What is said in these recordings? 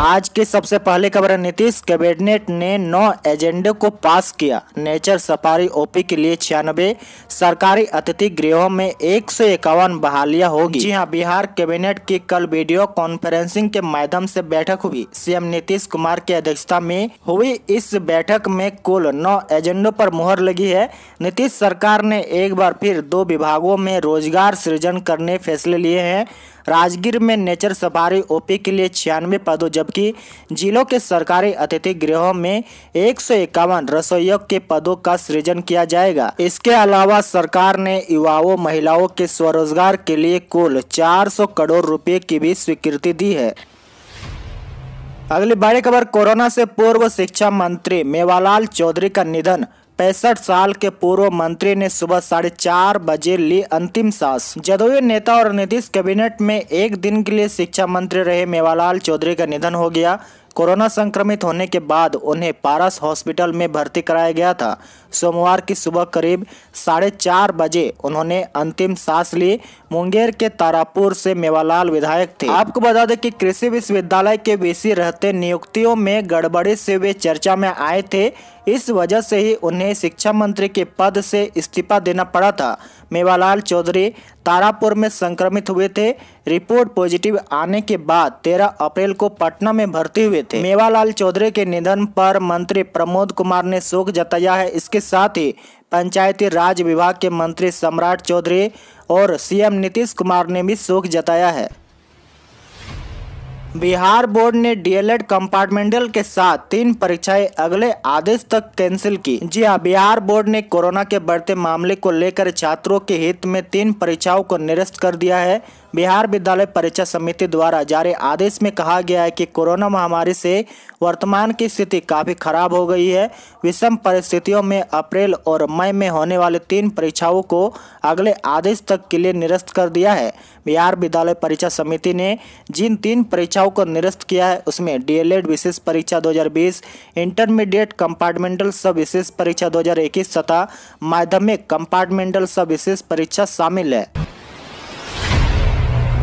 आज की सबसे पहले खबर नीतीश कैबिनेट ने नौ एजेंडे को पास किया नेचर सफारी ओपी के लिए छियानबे सरकारी अतिथि गृहों में एक सौ इक्यावन बहालियां होगी जी हां बिहार कैबिनेट की कल वीडियो कॉन्फ्रेंसिंग के माध्यम से बैठक हुई सीएम नीतीश कुमार की अध्यक्षता में हुई इस बैठक में कुल नौ एजेंडों पर मुहर लगी है नीतीश सरकार ने एक बार फिर दो विभागों में रोजगार सृजन करने फैसले लिए हैं राजगीर में नेचर सफारी ओपी के लिए छियानवे पदों जबकि जिलों के सरकारी अतिथि गृहों में एक सौ इक्यावन रसोइयों के पदों का सृजन किया जाएगा इसके अलावा सरकार ने युवाओं महिलाओं के स्वरोजगार के लिए कुल चार सौ करोड़ रुपए की भी स्वीकृति दी है अगली बड़ी खबर कोरोना से पूर्व शिक्षा मंत्री मेवालाल चौधरी का निधन पैंसठ साल के पूर्व मंत्री ने सुबह साढ़े चार बजे ली अंतिम सांस जदयू नेता और नीतीश कैबिनेट में एक दिन के लिए शिक्षा मंत्री रहे मेवालाल चौधरी का निधन हो गया कोरोना संक्रमित होने के बाद उन्हें पारस हॉस्पिटल में भर्ती कराया गया था सोमवार की सुबह करीब साढ़े चार बजे उन्होंने अंतिम सांस ली मुंगेर के तारापुर से मेवालाल विधायक थे आपको बता दें कि कृषि विश्वविद्यालय के वीसी रहते नियुक्तियों में गड़बड़ी से वे चर्चा में आए थे इस वजह से ही उन्हें शिक्षा मंत्री के पद से इस्तीफा देना पड़ा था मेवालाल चौधरी तारापुर में संक्रमित हुए थे रिपोर्ट पॉजिटिव आने के बाद 13 अप्रैल को पटना में भर्ती हुए थे मेवालाल चौधरी के निधन पर मंत्री प्रमोद कुमार ने शोक जताया है इसके साथ ही पंचायती राज विभाग के मंत्री सम्राट चौधरी और सीएम नीतीश कुमार ने भी शोक जताया है बिहार बोर्ड ने डीएलएड कंपार्टमेंटल के साथ तीन परीक्षाएं अगले आदेश तक कैंसिल की जी हाँ बिहार बोर्ड ने कोरोना के बढ़ते मामले को लेकर छात्रों के हित में तीन परीक्षाओं को निरस्त कर दिया है बिहार विद्यालय परीक्षा समिति द्वारा जारी आदेश में कहा गया है कि कोरोना महामारी से वर्तमान की स्थिति काफ़ी खराब हो गई है विषम परिस्थितियों में अप्रैल और मई में होने वाले तीन परीक्षाओं को अगले आदेश तक के लिए निरस्त कर दिया है बिहार विद्यालय परीक्षा समिति ने जिन तीन परीक्षाओं परीक्षाओं को निरस्त किया है उसमें डीएलएड विशेष परीक्षा 2020 इंटरमीडिएट कंपार्टमेंटल सब विशेष परीक्षा 2021 तथा माध्यमिक कंपार्टमेंटल सब विशेष परीक्षा शामिल है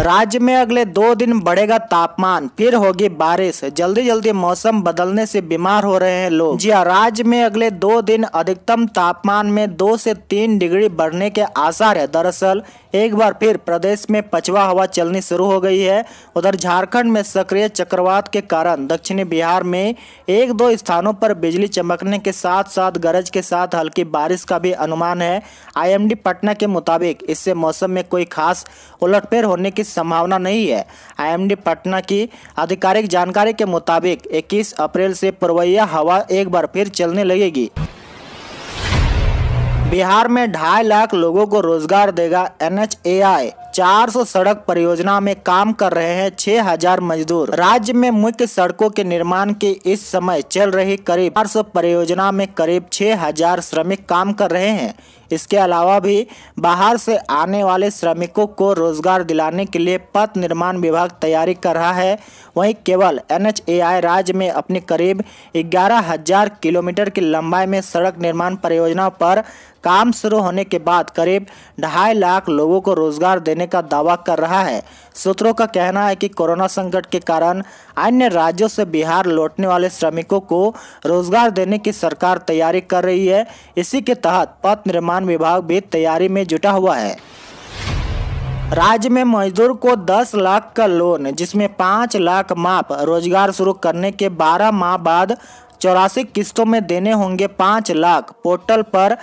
राज्य में अगले दो दिन बढ़ेगा तापमान फिर होगी बारिश जल्दी जल्दी मौसम बदलने से बीमार हो रहे हैं लोग जी हाँ, राज्य में अगले दो दिन अधिकतम तापमान में दो से तीन डिग्री बढ़ने के आसार है दरअसल एक बार फिर प्रदेश में पछवा हवा चलनी शुरू हो गई है उधर झारखंड में सक्रिय चक्रवात के कारण दक्षिणी बिहार में एक दो स्थानों पर बिजली चमकने के साथ साथ गरज के साथ हल्की बारिश का भी अनुमान है आईएमडी पटना के मुताबिक इससे मौसम में कोई खास उलटफेर होने की की संभावना नहीं है आईएमडी पटना की आधिकारिक जानकारी के मुताबिक 21 अप्रैल से पुरवैया हवा एक बार फिर चलने लगेगी बिहार में ढाई लाख लोगों को रोजगार देगा एन 400 सड़क परियोजना में काम कर रहे हैं 6000 मजदूर राज्य में मुख्य सड़कों के निर्माण के इस समय चल रही करीब 400 परियोजना में करीब 6000 श्रमिक काम कर रहे हैं इसके अलावा भी बाहर से आने वाले श्रमिकों को रोजगार दिलाने के लिए पथ निर्माण विभाग तैयारी कर रहा है वहीं केवल एन राज्य में अपने करीब ग्यारह हजार किलोमीटर की लंबाई में सड़क निर्माण परियोजनाओं पर काम शुरू होने के बाद करीब ढाई लाख लोगों को रोजगार देने का दावा कर रहा है सूत्रों का कहना है कि कोरोना संकट के कारण अन्य राज्यों से बिहार लौटने वाले श्रमिकों को रोजगार देने की सरकार तैयारी कर रही है इसी के तहत पथ निर्माण विभाग भी तैयारी में जुटा हुआ है राज्य में मजदूर को 10 लाख का लोन जिसमें 5 लाख माप रोजगार शुरू करने के 12 माह बाद चौरासी किस्तों में देने होंगे पाँच लाख पोर्टल पर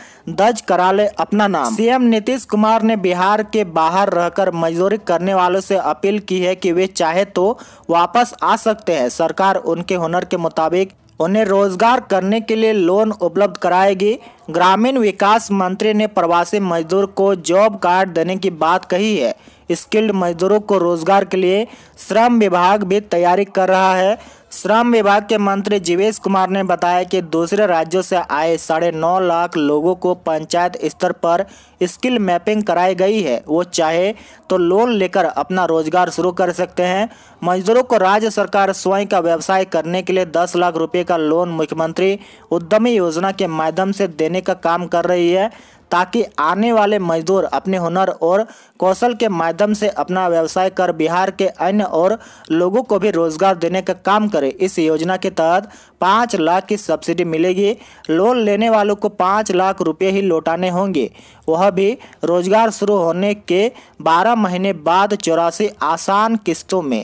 दर्ज करा ले अपना नाम सीएम नीतीश कुमार ने बिहार के बाहर रहकर मजदूरी करने वालों से अपील की है कि वे चाहे तो वापस आ सकते हैं सरकार उनके हुनर के मुताबिक उन्हें रोजगार करने के लिए लोन उपलब्ध कराएगी ग्रामीण विकास मंत्री ने प्रवासी मजदूर को जॉब कार्ड देने की बात कही है स्किल्ड मजदूरों को रोजगार के लिए श्रम विभाग भी तैयारी कर रहा है श्रम विभाग के मंत्री जीवेश कुमार ने बताया कि दूसरे राज्यों से आए साढ़े नौ लाख लोगों को पंचायत स्तर पर स्किल मैपिंग कराई गई है वो चाहे तो लोन लेकर अपना रोजगार शुरू कर सकते हैं मजदूरों को राज्य सरकार स्वयं का व्यवसाय करने के लिए दस लाख रुपए का लोन मुख्यमंत्री उद्यमी योजना के माध्यम से देने का काम कर रही है ताकि आने वाले मजदूर अपने हुनर और कौशल के माध्यम से अपना व्यवसाय कर बिहार के अन्य और लोगों को भी रोजगार देने का काम करें इस योजना के तहत पाँच लाख की सब्सिडी मिलेगी लोन लेने वालों को पाँच लाख रुपये ही लौटाने होंगे वह भी रोजगार शुरू होने के बारह महीने बाद चौरासी आसान किस्तों में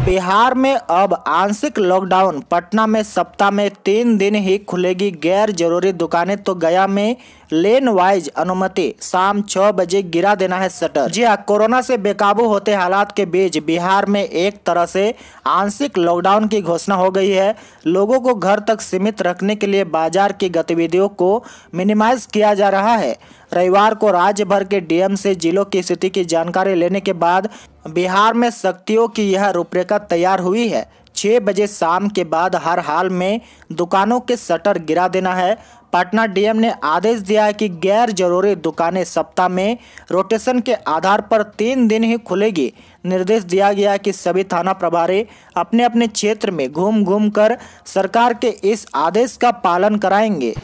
बिहार में अब आंशिक लॉकडाउन पटना में सप्ताह में तीन दिन ही खुलेगी गैर जरूरी दुकानें तो गया में लेन वाइज अनुमति शाम छह बजे गिरा देना है शटर जी हाँ कोरोना से बेकाबू होते हालात के बीच बिहार में एक तरह से आंशिक लॉकडाउन की घोषणा हो गई है लोगों को घर तक सीमित रखने के लिए बाजार की गतिविधियों को मिनिमाइज किया जा रहा है रविवार को राज्य भर के डीएम से जिलों की स्थिति की जानकारी लेने के बाद बिहार में शक्तियों की यह रूपरेखा तैयार हुई है छः बजे शाम के बाद हर हाल में दुकानों के शटर गिरा देना है पटना डीएम ने आदेश दिया है कि गैर जरूरी दुकानें सप्ताह में रोटेशन के आधार पर तीन दिन ही खुलेगी निर्देश दिया गया कि सभी थाना प्रभारी अपने अपने क्षेत्र में घूम घूम कर सरकार के इस आदेश का पालन कराएंगे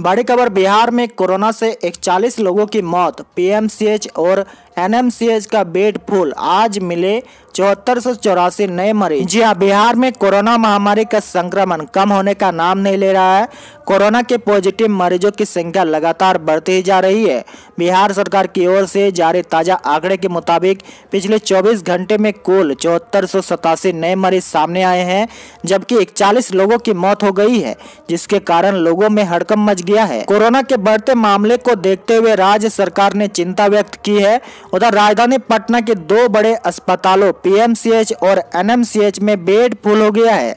बड़ी खबर बिहार में कोरोना से 41 लोगों की मौत पीएमसीएच और एनएमसीएच का बेड फुल आज मिले चौहत्तर सौ चौरासी नए मरीज जी हाँ बिहार में कोरोना महामारी का संक्रमण कम होने का नाम नहीं ले रहा है कोरोना के पॉजिटिव मरीजों की संख्या लगातार बढ़ती जा रही है बिहार सरकार की ओर से जारी ताजा आंकड़े के मुताबिक पिछले 24 घंटे में कुल चौहत्तर सौ सतासी नए मरीज सामने आए हैं जबकि इकतालीस लोगों की मौत हो गई है जिसके कारण लोगों में हड़कम मच गया है कोरोना के बढ़ते मामले को देखते हुए राज्य सरकार ने चिंता व्यक्त की है उधर राजधानी पटना के दो बड़े अस्पतालों पीएमसीएच और एनएमसीएच में बेड फुल हो गया है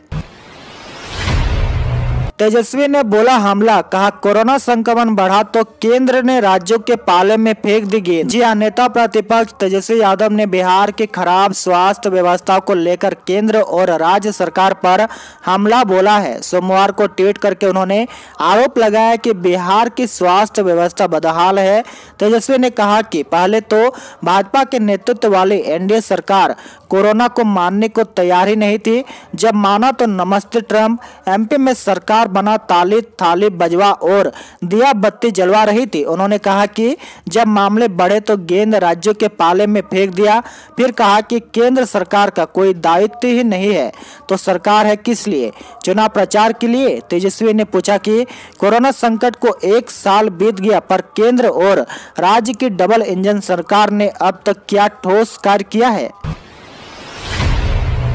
तेजस्वी ने बोला हमला कहा कोरोना संक्रमण बढ़ा तो केंद्र ने राज्यों के पाले में फेंक दी गेंद जी हाँ नेता प्रतिपक्ष तेजस्वी यादव ने बिहार की खराब स्वास्थ्य व्यवस्था को लेकर केंद्र और राज्य सरकार पर हमला बोला है सोमवार को ट्वीट करके उन्होंने आरोप लगाया कि बिहार की स्वास्थ्य व्यवस्था बदहाल है तेजस्वी ने कहा कि पहले तो भाजपा के नेतृत्व वाली एनडीए सरकार कोरोना को मानने को तैयार ही नहीं थी जब माना तो नमस्ते ट्रम्प एमपी में सरकार बना ताली थाली बजवा और दिया बत्ती जलवा रही थी उन्होंने कहा कि जब मामले बढ़े तो गेंद राज्यों के पाले में फेंक दिया फिर कहा कि केंद्र सरकार का कोई दायित्व ही नहीं है तो सरकार है किस लिए चुनाव प्रचार के लिए तेजस्वी ने पूछा कि कोरोना संकट को एक साल बीत गया पर केंद्र और राज्य की डबल इंजन सरकार ने अब तक क्या ठोस कार्य किया है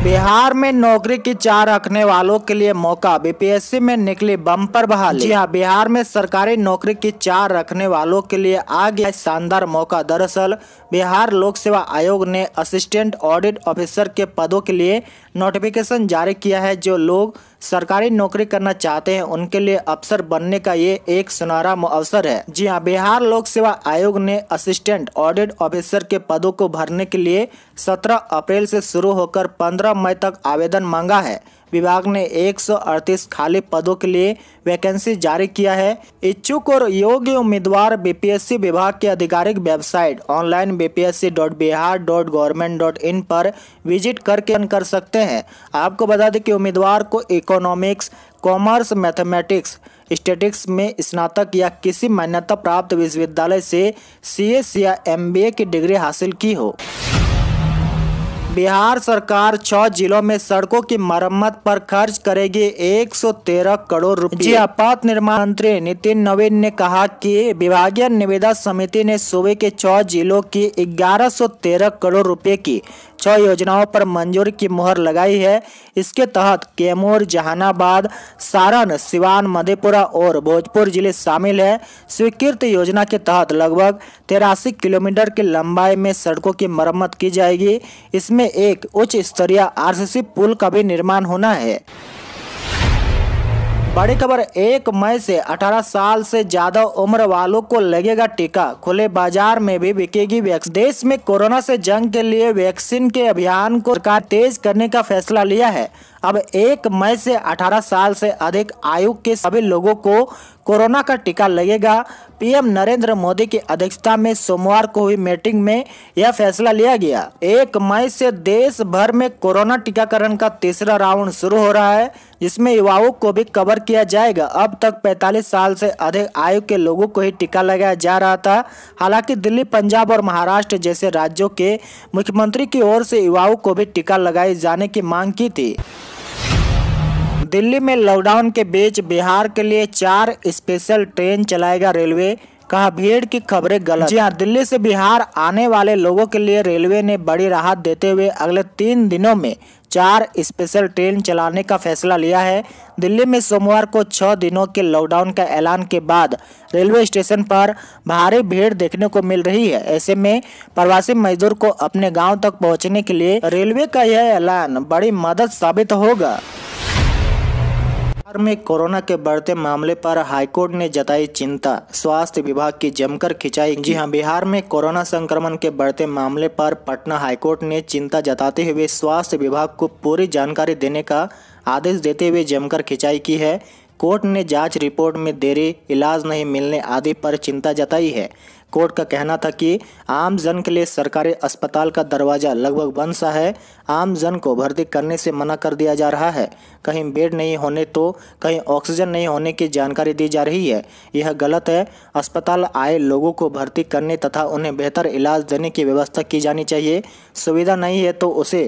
बिहार में नौकरी की चाह रखने वालों के लिए मौका बीपीएससी में निकली बम्पर बहाल जी हाँ बिहार में सरकारी नौकरी की चाह रखने वालों के लिए आ गया शानदार मौका दरअसल बिहार लोक सेवा आयोग ने असिस्टेंट ऑडिट ऑफिसर के पदों के लिए नोटिफिकेशन जारी किया है जो लोग सरकारी नौकरी करना चाहते हैं उनके लिए अफसर बनने का ये एक सुनहरा अवसर है जी हाँ बिहार लोक सेवा आयोग ने असिस्टेंट ऑडिट ऑफिसर के पदों को भरने के लिए 17 अप्रैल से शुरू होकर 15 मई तक आवेदन मांगा है विभाग ने 138 खाली पदों के लिए वैकेंसी जारी किया है इच्छुक और योग्य उम्मीदवार बीपीएससी विभाग के आधिकारिक website online BPSC dot Bihar dot government dot in पर विजिट करके कर सकते हैं आपको बता दें कि उम्मीदवार को इकोनॉमिक्स कॉमर्स मैथमेटिक्स स्टेटिक्स में स्नातक या किसी मान्यता प्राप्त विश्वविद्यालय से सीएस या एमबीए की डिग्री हासिल की हो बिहार सरकार छह जिलों में सड़कों की मरम्मत पर खर्च करेगी 113 करोड़ रुपए आपात निर्माण मंत्री नितिन नवीन ने कहा कि विभागीय निविदा समिति ने सूबे के छह जिलों की 1113 करोड़ रुपए की छह योजनाओं पर मंजूरी की मुहर लगाई है इसके तहत कैमूर जहानाबाद सारण सिवान मधेपुरा और भोजपुर जिले शामिल है स्वीकृत योजना के तहत लगभग तिरासी किलोमीटर की लंबाई में सड़कों की मरम्मत की जाएगी इसमें एक उच्च स्तरीय आर पुल का भी निर्माण होना है बड़ी खबर एक मई से 18 साल से ज्यादा उम्र वालों को लगेगा टीका खुले बाजार में भी बिकेगी वैक्सीन देश में कोरोना से जंग के लिए वैक्सीन के अभियान को सरकार तेज करने का फैसला लिया है अब एक मई से 18 साल से अधिक आयु के सभी लोगों को कोरोना का टीका लगेगा पीएम नरेंद्र मोदी की अध्यक्षता में सोमवार को हुई मीटिंग में यह फैसला लिया गया एक मई से देश भर में कोरोना टीकाकरण का तीसरा राउंड शुरू हो रहा है जिसमें युवाओं को भी कवर किया जाएगा अब तक 45 साल से अधिक आयु के लोगों को ही टीका लगाया जा रहा था हालांकि दिल्ली पंजाब और महाराष्ट्र जैसे राज्यों के मुख्यमंत्री की ओर से युवाओं को भी टीका लगाए जाने की मांग की थी दिल्ली में लॉकडाउन के बीच बिहार के लिए चार स्पेशल ट्रेन चलाएगा रेलवे कहा भीड़ की खबरें गलत जी हाँ दिल्ली से बिहार आने वाले लोगों के लिए रेलवे ने बड़ी राहत देते हुए अगले तीन दिनों में चार स्पेशल ट्रेन चलाने का फैसला लिया है दिल्ली में सोमवार को छः दिनों के लॉकडाउन का ऐलान के बाद रेलवे स्टेशन पर भारी भीड़ देखने को मिल रही है ऐसे में प्रवासी मजदूर को अपने गांव तक पहुंचने के लिए रेलवे का यह ऐलान बड़ी मदद साबित होगा बिहार में कोरोना के बढ़ते मामले पर हाईकोर्ट ने जताई चिंता स्वास्थ्य विभाग की जमकर खिंचाई जी हां बिहार में कोरोना संक्रमण के बढ़ते मामले पर पटना हाईकोर्ट ने चिंता जताते हुए स्वास्थ्य विभाग को पूरी जानकारी देने का आदेश देते हुए जमकर खिंचाई की है कोर्ट ने जांच रिपोर्ट में देरी इलाज नहीं मिलने आदि पर चिंता जताई है कोर्ट का कहना था कि आम जन के लिए सरकारी अस्पताल का दरवाज़ा लगभग बंद सा है आम जन को भर्ती करने से मना कर दिया जा रहा है कहीं बेड नहीं होने तो कहीं ऑक्सीजन नहीं होने की जानकारी दी जा रही है यह गलत है अस्पताल आए लोगों को भर्ती करने तथा उन्हें बेहतर इलाज देने की व्यवस्था की जानी चाहिए सुविधा नहीं है तो उसे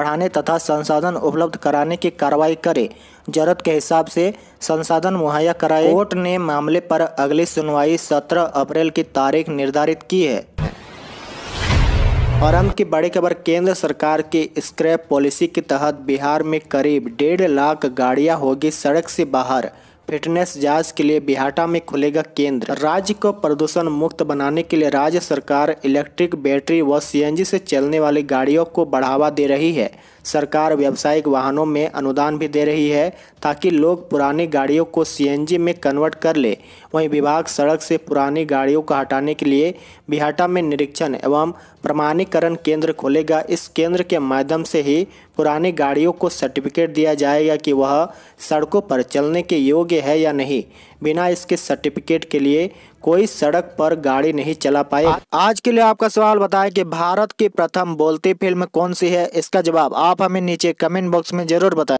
बढ़ाने तथा संसाधन उपलब्ध कराने की कार्रवाई करे जरूरत के हिसाब से संसाधन मुहैया कराए कोर्ट ने मामले पर अगली सुनवाई 17 अप्रैल की तारीख निर्धारित की है और अंत की बड़ी खबर केंद्र सरकार की स्क्रैप पॉलिसी के तहत बिहार में करीब डेढ़ लाख गाड़ियां होगी सड़क से बाहर फिटनेस जांच के लिए बिहाटा में खुलेगा केंद्र राज्य को प्रदूषण मुक्त बनाने के लिए राज्य सरकार इलेक्ट्रिक बैटरी व सीएनजी से चलने वाली गाड़ियों को बढ़ावा दे रही है सरकार व्यावसायिक वाहनों में अनुदान भी दे रही है ताकि लोग पुरानी गाड़ियों को सीएनजी में कन्वर्ट कर ले वहीं विभाग सड़क से पुरानी गाड़ियों को हटाने के लिए बिहाटा में निरीक्षण एवं प्रमाणीकरण केंद्र खोलेगा इस केंद्र के माध्यम से ही पुरानी गाड़ियों को सर्टिफिकेट दिया जाएगा कि वह सड़कों पर चलने के योग्य है या नहीं बिना इसके सर्टिफिकेट के लिए कोई सड़क पर गाड़ी नहीं चला पाए आज के लिए आपका सवाल बताएं कि भारत की प्रथम बोलती फिल्म कौन सी है इसका जवाब आप हमें नीचे कमेंट बॉक्स में जरूर बताएं